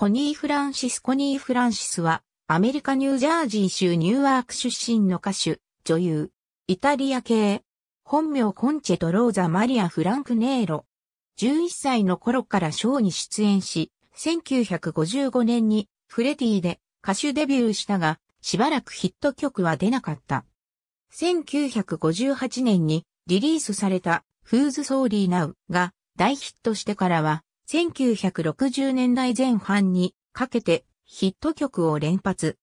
コニー・フランシス・コニー・フランシスは、アメリカ・ニュージャージー州ニューアーク出身の歌手、女優、イタリア系、本名コンチェト・ローザ・マリア・フランク・ネーロ。11歳の頃からショーに出演し、1955年にフレディで歌手デビューしたが、しばらくヒット曲は出なかった。1958年にリリースされた Who's Sorry Now が大ヒットしてからは1960年代前半にかけてヒット曲を連発。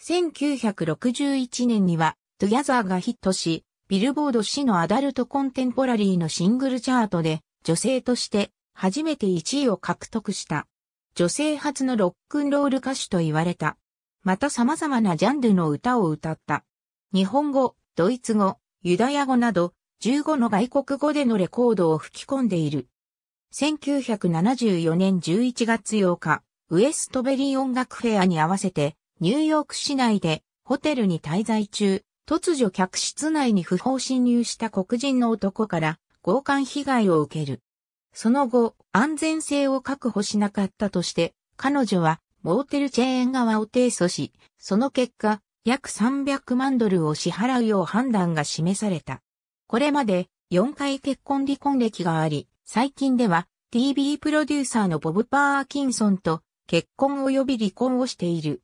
1961年には Together がヒットし、ビルボード誌のアダルトコンテンポラリーのシングルチャートで女性として初めて1位を獲得した。女性初のロックンロール歌手と言われた。また様々なジャンルの歌を歌った。日本語、ドイツ語、ユダヤ語など15の外国語でのレコードを吹き込んでいる。1974年11月8日、ウエストベリー音楽フェアに合わせて、ニューヨーク市内でホテルに滞在中、突如客室内に不法侵入した黒人の男から強姦被害を受ける。その後、安全性を確保しなかったとして、彼女はモーテルチェーン側を提訴し、その結果、約300万ドルを支払うよう判断が示された。これまで4回結婚離婚歴があり、最近では TV プロデューサーのボブ・パーキンソンと結婚及び離婚をしている。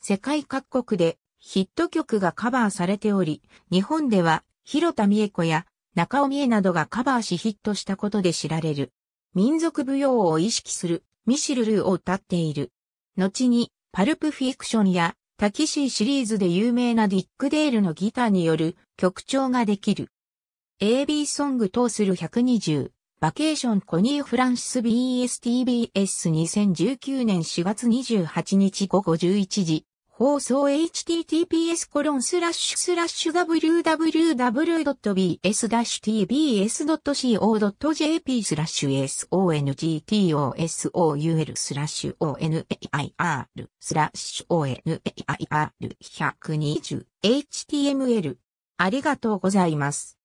世界各国でヒット曲がカバーされており、日本では広田美恵子や中尾美恵などがカバーしヒットしたことで知られる。民族舞踊を意識するミシルルを歌っている。後にパルプフィクションやタキシーシリーズで有名なディック・デールのギターによる曲調ができる。AB ソング等する120バケーションコニーフランシス BSTBS2019 年4月28日午後11時放送 https コロンスラッシュスラッシュ www.bs-tbs.co.jp スラッシュ songtosoul スラッシュ onair スラッシュ onair120html ありがとうございます。